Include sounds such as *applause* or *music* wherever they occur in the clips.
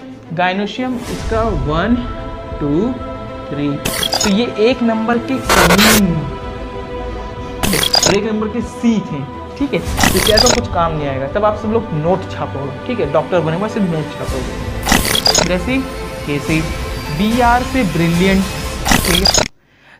है गाइनोशियम इसका one two three तो ये एक नंबर के कमीन और एक नंबर के सी थे ठीक है तो क्या तो कुछ काम नहीं आएगा तब आप सब लोग नोट छापोगे ठीक है डॉक्टर बने हुए सिर्फ नोट छापोगे जैसे के सी बी आर से ब्रिलियंट ठीक है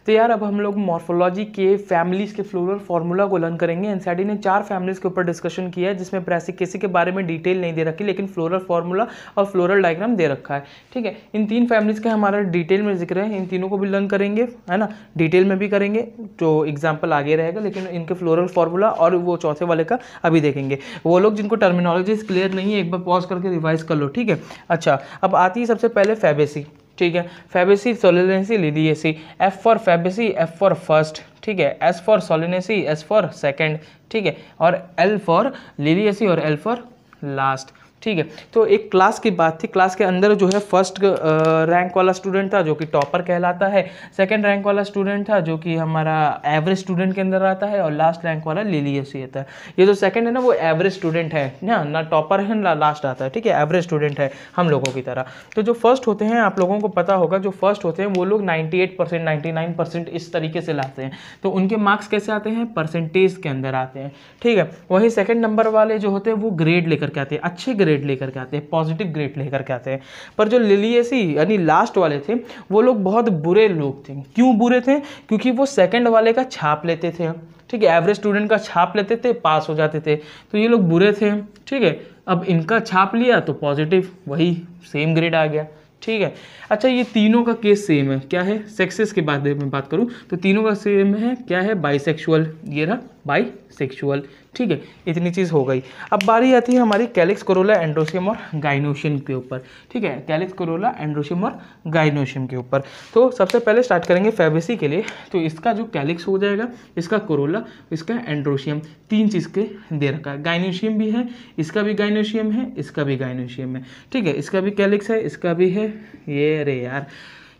तो यार अब हम लोग मॉर्फोलॉजी के फैमिलीज़ के फ्लोरल फार्मूला को लर्न करेंगे एनसीआरटी e ने चार फैमिलीज़ के ऊपर डिस्कशन किया है जिसमें केसी के बारे में डिटेल नहीं दे रखी लेकिन फ्लोरल फार्मूला और फ्लोरल डायग्राम दे रखा है ठीक है इन तीन फैमिलीज़ का हमारा डिटेल में जिक्र है इन तीनों को भी लर्न करेंगे है ना डिटेल में भी करेंगे जो एग्जाम्पल आगे रहेगा लेकिन इनके फ्लोरल फार्मूला और वो चौथे वाले का अभी देखेंगे वो लोग जिनको टर्मिनोलॉजीज क्लियर नहीं है एक बार पॉज करके रिवाइज कर लो ठीक है अच्छा अब आती है सबसे पहले फैबेसी ठीक है Fabaceae Solanaceae Liliaceae F for Fabaceae F for first ठीक है S for Solanaceae S for second ठीक है और एल फॉर लिदियसी और एल फॉर लास्ट ठीक है तो एक क्लास की बात थी क्लास के अंदर जो है फर्स्ट रैंक वाला स्टूडेंट था जो कि टॉपर कहलाता है सेकंड रैंक वाला स्टूडेंट था जो कि हमारा एवरेज स्टूडेंट के अंदर आता है और लास्ट रैंक वाला लिलियसियत है ये जो सेकंड है ना वो एवरेज स्टूडेंट है ना ना टॉपर है ना लास्ट आता है ठीक है एवरेज स्टूडेंट है हम लोगों की तरह तो जो फर्स्ट होते हैं आप लोगों को पता होगा जो फर्स्ट होते हैं वो लोग ninety eight percent ninety nine percent इस तरीके से लाते हैं तो उनके मार्क्स कैसे आते हैं परसेंटेज के अंदर आते हैं ठीक है वही सेकेंड नंबर वाले जो होते हैं वो ग्रेड लेकर के आते हैं अच्छे ग्रेड ग्रेड लेकर के आते हैं पॉजिटिव ग्रेड लेकर के आते हैं पर जो लिलियसी यानी लास्ट वाले थे वो लोग बहुत बुरे लोग थे क्यों बुरे थे क्योंकि वो सेकेंड वाले का छाप लेते थे ठीक है एवरेज स्टूडेंट का छाप लेते थे पास हो जाते थे तो ये लोग बुरे थे ठीक है अब इनका छाप लिया तो पॉजिटिव वही सेम ग्रेड आ गया ठीक है अच्छा ये तीनों का केस सेम है क्या है सेक्सेस के बारे में बात करूँ तो तीनों का सेम है क्या है बाइसेक्सुअल ये रहा बाई सेक्शुअल ठीक है इतनी चीज़ हो गई अब बारी आती है हमारी कैलिक्स करोला एंड्रोशियम और गाइनोशियम के ऊपर ठीक है कैलिक्स करोला एंड्रोशियम और गाइनोशियम के ऊपर तो सबसे पहले स्टार्ट करेंगे फेबेसी के लिए तो इसका जो कैलिक्स हो जाएगा इसका करोला इसका एंड्रोशियम तीन चीज़ के दे रखा है गाइनोशियम भी है इसका भी गाइनोशियम है इसका भी गाइनोशियम है ठीक है इसका भी कैलिक्स है इसका भी है ये रे यार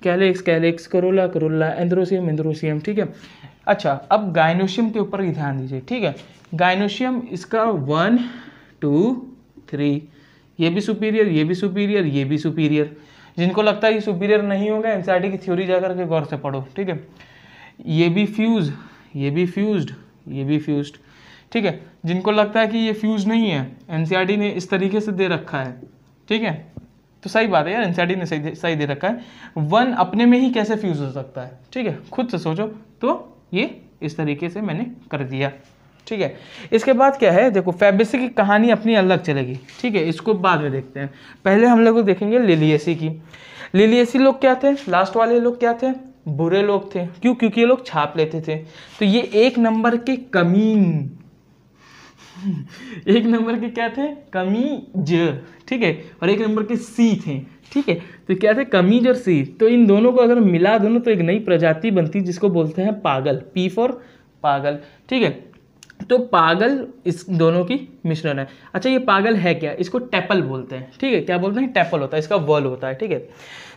calyx calyx corolla corolla androecium androecium ठीक है अच्छा अब गाइनोशियम के ऊपर ही ध्यान दीजिए ठीक है गाइनोशियम इसका वन टू थ्री ये भी सुपीरियर ये भी सुपीरियर ये भी सुपीरियर जिनको लगता है ये सुपीरियर नहीं होगा एनसीईआरटी की थ्योरी जा करके गौर से पढ़ो ठीक है ये भी फ्यूज ये भी फ्यूज्ड ये भी फ्यूज्ड ठीक है जिनको लगता है कि ये फ्यूज नहीं है एनसीईआरटी ने इस तरीके से दे रखा है ठीक है तो सही बात है यार एनसीईआरटी ने सही दे, सही दे रखा है वन अपने में ही कैसे फ्यूज हो सकता है ठीक है खुद से सोचो तो ये इस तरीके से मैंने कर दिया ठीक है इसके बाद क्या है देखो फेबिसी की कहानी अपनी अलग चलेगी ठीक है इसको बाद में देखते हैं पहले हम लोग देखेंगे लिलियसी की लिलियसी लोग क्या थे लास्ट वाले लोग क्या थे बुरे लोग थे क्यों क्योंकि ये लोग छाप लेते थे तो ये एक नंबर के कमीन *laughs* एक नंबर के क्या थे कमीज ठीक है और एक नंबर के सी थे ठीक है तो क्या थे कमीज और सी तो इन दोनों को अगर मिला दोनों तो एक नई प्रजाति बनती जिसको बोलते हैं पागल पी फॉर पागल ठीक है तो पागल इस दोनों की मिश्रण है अच्छा ये पागल है क्या इसको टेपल बोलते हैं ठीक है क्या बोलते हैं टेपल होता है इसका वर्ल होता है ठीक है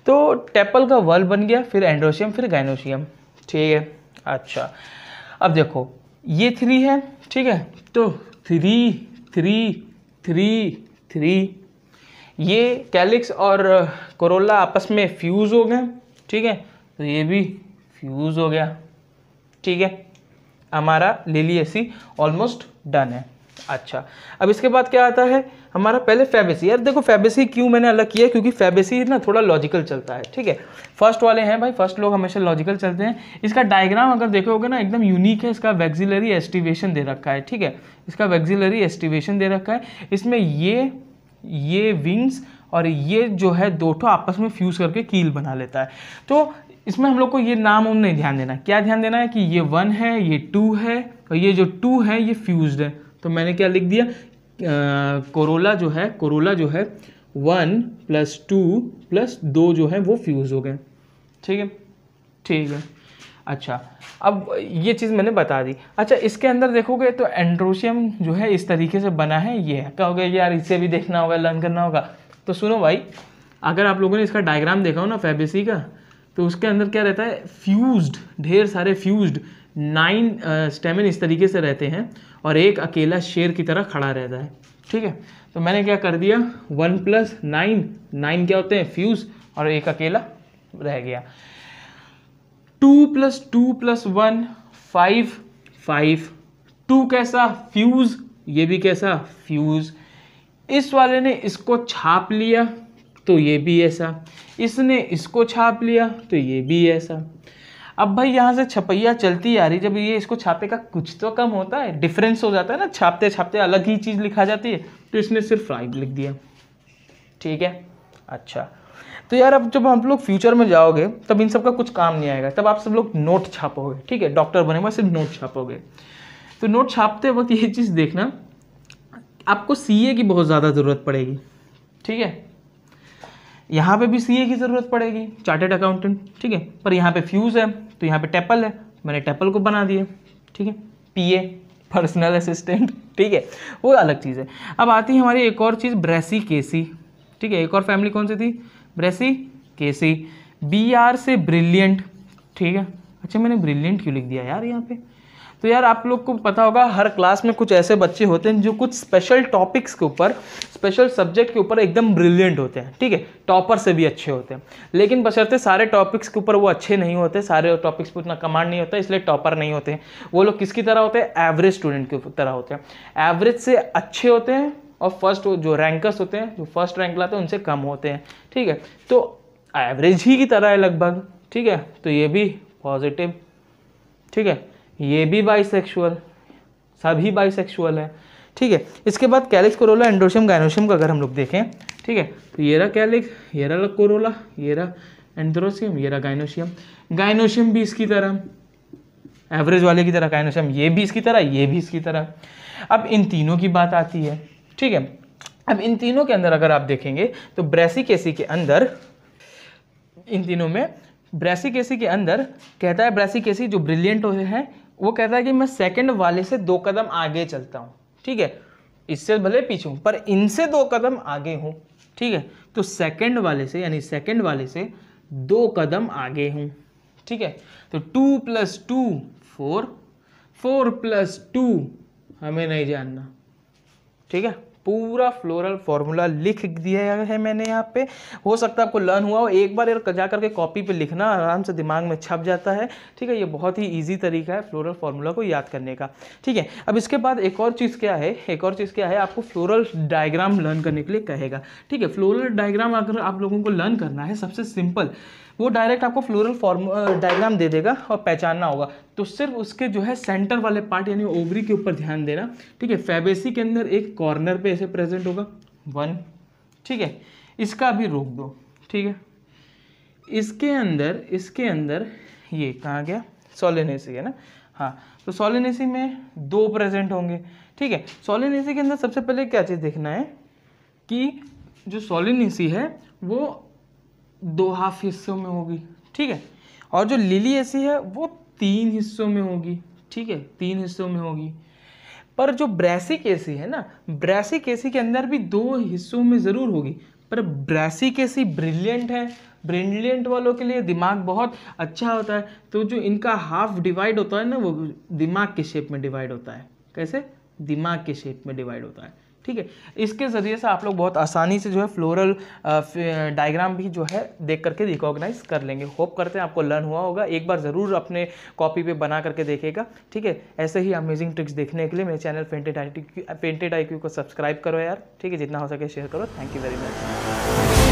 तो टेपल का वर्ल बन गया फिर एंड्रोशियम फिर गाइनोशियम ठीक है अच्छा अब देखो ये थ्री है ठीक है तो थ्री थ्री थ्री थ्री ये कैलिक्स और कोरोला आपस में फ्यूज़ हो गए ठीक है तो ये भी फ्यूज़ हो गया ठीक है हमारा लिली ऐसी ऑलमोस्ट डन है अच्छा अब इसके बाद क्या आता है हमारा पहले फेबेसी यार देखो फेबेसी क्यों मैंने अलग किया क्योंकि फेबेसी ना थोड़ा लॉजिकल चलता है ठीक है फर्स्ट वाले हैं भाई फर्स्ट लोग हमेशा लॉजिकल चलते हैं इसका डायग्राम अगर देखोगे ना एकदम यूनिक है इसका वैक्सिलरी एस्टिवेशन दे रखा है ठीक है इसका वैक्सिलरी एस्टिवेशन दे रखा है इसमें ये ये विंग्स और ये जो है दो ठो आपस में फ्यूज़ करके कील बना लेता है तो इसमें हम लोग को ये नाम उन नहीं ध्यान देना क्या ध्यान देना है कि ये वन है ये टू है और ये जो टू है ये फ्यूज्ड है तो मैंने क्या लिख दिया कोरोला जो है कोरोला जो है वन प्लस टू प्लस दो जो है वो फ्यूज़ हो गए ठीक है ठीक है अच्छा अब ये चीज़ मैंने बता दी अच्छा इसके अंदर देखोगे तो एंड्रोशियम जो है इस तरीके से बना है ये है कहोगे यार इसे भी देखना होगा लर्न करना होगा तो सुनो भाई अगर आप लोगों ने इसका डायग्राम देखा हो ना फेबिसी का तो उसके अंदर क्या रहता है फ्यूज्ड ढेर सारे फ्यूज्ड नाइन स्टेमिन इस तरीके से रहते हैं और एक अकेला शेर की तरह खड़ा रहता है ठीक है तो मैंने क्या कर दिया वन प्लस नाइन नाइन क्या होते हैं फ्यूज और एक अकेला रह गया two plus two plus one five five two कैसा फ्यूज ये भी कैसा फ्यूज इस वाले ने इसको छाप लिया तो ये भी ऐसा इसने इसको छाप लिया तो ये भी ऐसा अब भाई यहाँ से छपैया चलती आ रही जब ये इसको छापे का कुछ तो कम होता है डिफरेंस हो जाता है ना छापते छापते अलग ही चीज़ लिखा जाती है तो इसने सिर्फ राइट लिख दिया ठीक है अच्छा तो यार अब जब हम लोग फ्यूचर में जाओगे तब इन सब का कुछ काम नहीं आएगा तब आप सब लोग नोट छापोगे ठीक है डॉक्टर बने हुए सिर्फ नोट छापोगे तो नोट छापते वक्त ये चीज़ देखना आपको सीए की बहुत ज़्यादा ज़रूरत पड़ेगी ठीक है यहाँ पे भी सीए की ज़रूरत पड़ेगी चार्टेड अकाउंटेंट ठीक है पर यहाँ पे फ्यूज़ है तो यहाँ पे टेपल है तो मैंने टेपल को बना दिया ठीक है पीए पर्सनल असिस्टेंट ठीक है वो अलग चीज़ है अब आती है हमारी एक और चीज़ ब्रेसी केसी ठीक है एक और फैमिली कौन सी थी ब्रेसी केसी बी आर से ब्रिलियंट ठीक है अच्छा मैंने ब्रिलियंट क्यों लिख दिया यार यहाँ पर तो यार आप लोग को पता होगा हर क्लास में कुछ ऐसे बच्चे होते हैं जो कुछ स्पेशल टॉपिक्स के ऊपर स्पेशल सब्जेक्ट के ऊपर एकदम ब्रिलियंट होते हैं ठीक है टॉपर से भी अच्छे होते हैं लेकिन बशर्ते सारे टॉपिक्स के ऊपर वो अच्छे नहीं होते सारे टॉपिक्स पर उतना कमांड नहीं होता इसलिए टॉपर नहीं होते हैं वो लोग किसकी तरह होते हैं एवरेज स्टूडेंट की तरह होते हैं एवरेज से अच्छे होते हैं और फर्स्ट जो रैंकर्स होते हैं जो फर्स्ट रैंक लाते हैं उनसे कम होते हैं ठीक है तो एवरेज ही की तरह है लगभग ठीक है तो ये भी पॉजिटिव ठीक है ये भी बाइसेक्सुअल सभी बाइसेक्सुअल है ठीक है इसके बाद कैलिक्स कोरोला एंड्रोशियम गाइनोशियम का अगर हम लोग देखें ठीक है तो ये रहा कैलिक्स ये रहा कोरोला ये रहा एंड्रोशियम ये रहा गाइनोशियम गाइनोशियम भी इसकी तरह एवरेज वाले की तरह गाइनोशियम ये भी इसकी तरह ये भी इसकी तरह अब इन तीनों की बात आती है ठीक है अब इन तीनों के अंदर अगर आप देखेंगे तो एसी के अंदर इन तीनों में एसी के अंदर कहता है एसी जो ब्रिलियंट है वो कहता है कि मैं सेकंड वाले से दो कदम आगे चलता हूँ ठीक है इससे भले पीछे हूँ पर इनसे दो कदम आगे हूँ ठीक है तो सेकंड वाले से यानी सेकंड वाले से दो कदम आगे हूँ ठीक है तो two plus two four four plus two हमें नहीं जानना ठीक है पूरा फ्लोरल फॉर्मूला लिख दिया है मैंने यहाँ पे हो सकता है आपको लर्न हुआ हो एक बार जा करके कॉपी पे लिखना आराम से दिमाग में छप जाता है ठीक है ये बहुत ही ईजी तरीका है फ्लोरल फार्मूला को याद करने का ठीक है अब इसके बाद एक और चीज़ क्या है एक और चीज़ क्या है आपको फ्लोरल डायग्राम लर्न करने के लिए कहेगा ठीक है फ्लोरल डायग्राम अगर आप लोगों को लर्न करना है सबसे सिंपल वो डायरेक्ट आपको फ्लोरल फॉर्म डायग्राम दे देगा और पहचानना होगा तो सिर्फ उसके जो है सेंटर वाले पार्ट यानी ओवरी के ऊपर ध्यान देना ठीक है फेबेसी के अंदर एक कॉर्नर पे कैसे प्रेजेंट होगा वन ठीक है इसका भी रोक दो ठीक है इसके अंदर इसके अंदर ये कहाँ गया सोलिनेसी है ना हाँ तो सोलिनेसी में दो प्रेजेंट होंगे ठीक है सोलिनेसी के अंदर सबसे पहले क्या चीज़ देखना है कि जो सोलिनेसी है वो दो हाफ हिस्सों में होगी ठीक है और जो लिली एसी है वो तीन हिस्सों में होगी ठीक है तीन हिस्सों में होगी पर जो ब्रैसिक एसी है ना ब्रैसिक एसी के अंदर भी दो हिस्सों में ज़रूर होगी पर ब्रैसिक एसी ब्रिलियंट है ब्रिलियंट वालों के लिए दिमाग बहुत अच्छा होता है तो जो इनका हाफ डिवाइड होता है ना वो दिमाग के शेप में डिवाइड होता है कैसे दिमाग के शेप में डिवाइड होता है ठीक है इसके ज़रिए से आप लोग बहुत आसानी से जो है फ्लोरल डायग्राम भी जो है देख करके रिकॉग्नाइज कर लेंगे होप करते हैं आपको लर्न हुआ होगा एक बार ज़रूर अपने कॉपी पे बना करके देखेगा ठीक है ऐसे ही अमेजिंग ट्रिक्स देखने के लिए मेरे channel Painted Eye Painted Eye को सब्सक्राइब करो यार ठीक है जितना हो सके शेयर करो थैंक यू वेरी मच